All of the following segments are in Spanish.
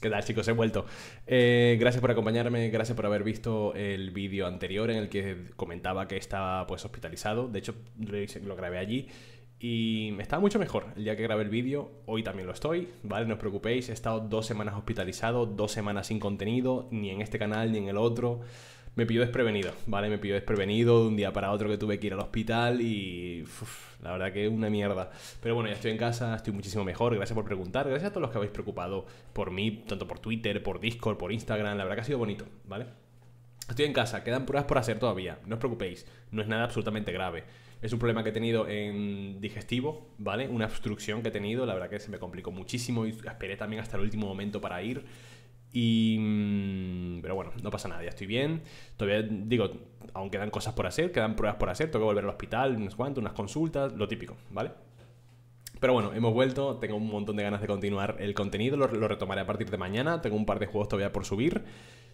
¿Qué tal chicos? He vuelto. Eh, gracias por acompañarme, gracias por haber visto el vídeo anterior en el que comentaba que estaba pues hospitalizado. De hecho, lo grabé allí y estaba mucho mejor el día que grabé el vídeo. Hoy también lo estoy, ¿vale? No os preocupéis, he estado dos semanas hospitalizado, dos semanas sin contenido, ni en este canal ni en el otro me pilló desprevenido, ¿vale? Me pilló desprevenido de un día para otro que tuve que ir al hospital y la verdad que una mierda. Pero bueno, ya estoy en casa, estoy muchísimo mejor, gracias por preguntar, gracias a todos los que habéis preocupado por mí, tanto por Twitter, por Discord, por Instagram, la verdad que ha sido bonito, ¿vale? Estoy en casa, quedan pruebas por hacer todavía, no os preocupéis, no es nada absolutamente grave. Es un problema que he tenido en digestivo, ¿vale? Una obstrucción que he tenido, la verdad que se me complicó muchísimo y esperé también hasta el último momento para ir. Y mm, pero bueno, no pasa nada, estoy bien. Todavía, digo, aún quedan cosas por hacer, quedan pruebas por hacer, tengo que volver al hospital, unas cuantas, unas consultas, lo típico, ¿vale? Pero bueno, hemos vuelto, tengo un montón de ganas de continuar el contenido, lo, retomaré a partir de mañana, tengo un par de juegos todavía por subir,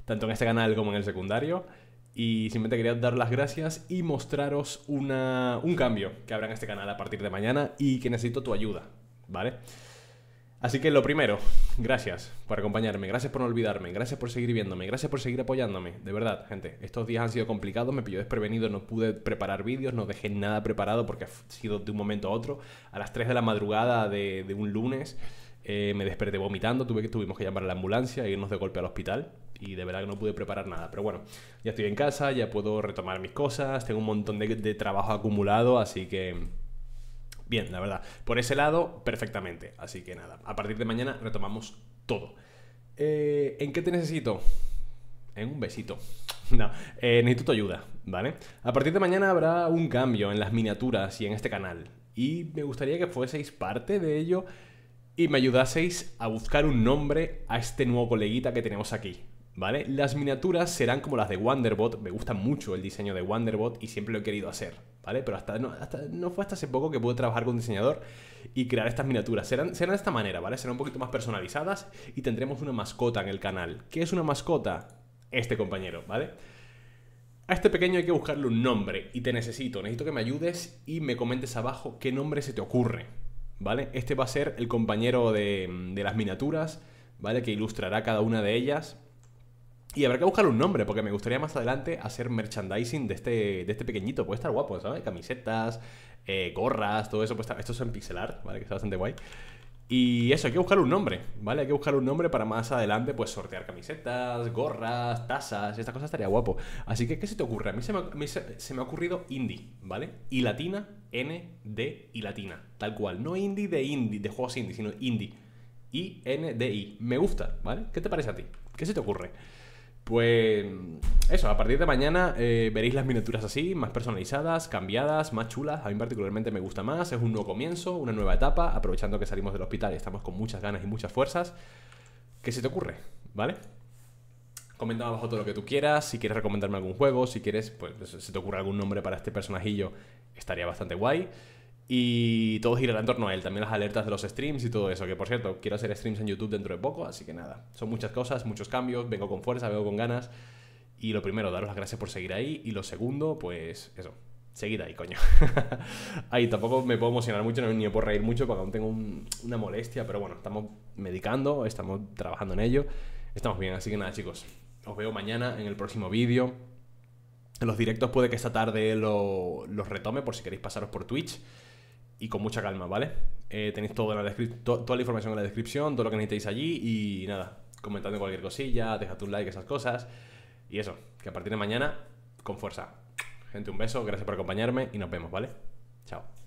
tanto en este canal como en el secundario. Y simplemente quería dar las gracias y mostraros un cambio que habrá en este canal a partir de mañana y que necesito tu ayuda, ¿vale? Así que lo primero, gracias por acompañarme, gracias por no olvidarme, gracias por seguir viéndome, gracias por seguir apoyándome. De verdad, gente, estos días han sido complicados, me pilló desprevenido, no pude preparar vídeos, no dejé nada preparado porque ha sido de un momento a otro. A las 3 de la madrugada de, un lunes eh, me desperté vomitando, tuve que, tuvimos que llamar a la ambulancia e irnos de golpe al hospital y de verdad que no pude preparar nada. Pero bueno, ya estoy en casa, ya puedo retomar mis cosas, tengo un montón de trabajo acumulado, así que Bien, la verdad. Por ese lado, perfectamente. Así que nada, a partir de mañana retomamos todo. Eh, ¿En qué te necesito? En un besito. No, eh, necesito tu ayuda, ¿vale? A partir de mañana habrá un cambio en las miniaturas y en este canal. Y me gustaría que fueseis parte de ello y me ayudaseis a buscar un nombre a este nuevo coleguita que tenemos aquí. ¿vale? Las miniaturas serán como las de Wonderbot, me gusta mucho el diseño de Wonderbot y siempre lo he querido hacer, ¿vale? Pero hasta no, fue hasta hace poco que pude trabajar con un diseñador y crear estas miniaturas. Serán, serán de esta manera, ¿vale? Serán un poquito más personalizadas y tendremos una mascota en el canal. ¿Qué es una mascota? Este compañero, ¿vale? A este pequeño hay que buscarle un nombre y te necesito, necesito que me ayudes y me comentes abajo qué nombre se te ocurre, ¿vale? Este va a ser el compañero de, de las miniaturas, ¿vale? Que ilustrará cada una de ellas y habrá que buscar un nombre, porque me gustaría más adelante hacer merchandising de este, de este pequeñito. Puede estar guapo, ¿sabes? Camisetas, eh, gorras, todo eso. pues Esto es en pixelar, ¿vale? Que está bastante guay. Y eso, hay que buscar un nombre, ¿vale? Hay que buscar un nombre para más adelante, pues sortear camisetas, gorras, tazas, estas cosas estaría guapo. Así que, ¿qué se te ocurre? A mí se me, me ha ocurrido indie, ¿vale? Y latina, N, D y latina, tal cual. No indie de indie, de juegos indie, sino indie. I, N, D, I. Me gusta, ¿vale? ¿Qué te parece a ti? ¿Qué se te ocurre? Pues eso, a partir de mañana eh, veréis las miniaturas así, más personalizadas, cambiadas, más chulas. A mí particularmente me gusta más, es un nuevo comienzo, una nueva etapa, aprovechando que salimos del hospital y estamos con muchas ganas y muchas fuerzas. ¿Qué se te ocurre? ¿Vale? Comenta abajo todo lo que tú quieras, si quieres recomendarme algún juego, si quieres, pues se te ocurre algún nombre para este personajillo, estaría bastante guay. Y todo girará en torno a él, también las alertas de los streams y todo eso, que por cierto, quiero hacer streams en YouTube dentro de poco, así que nada, son muchas cosas, muchos cambios, vengo con fuerza, vengo con ganas. Y lo primero, daros las gracias por seguir ahí, y lo segundo, pues eso, seguid ahí, coño. ahí tampoco me puedo emocionar mucho, ni me puedo reír mucho, porque aún tengo una molestia, pero bueno, estamos medicando, estamos trabajando en ello, estamos bien, así que nada chicos, os veo mañana en el próximo vídeo. los directos puede que esta tarde los retome por si queréis pasaros por Twitch y con mucha calma, ¿vale? Eh, tenéis toda la información en la descripción, todo lo que necesitéis allí y nada, comentando cualquier cosilla, dejad un like, esas cosas. Y eso, que a partir de mañana, con fuerza. Gente, un beso, gracias por acompañarme y nos vemos, ¿vale? Chao.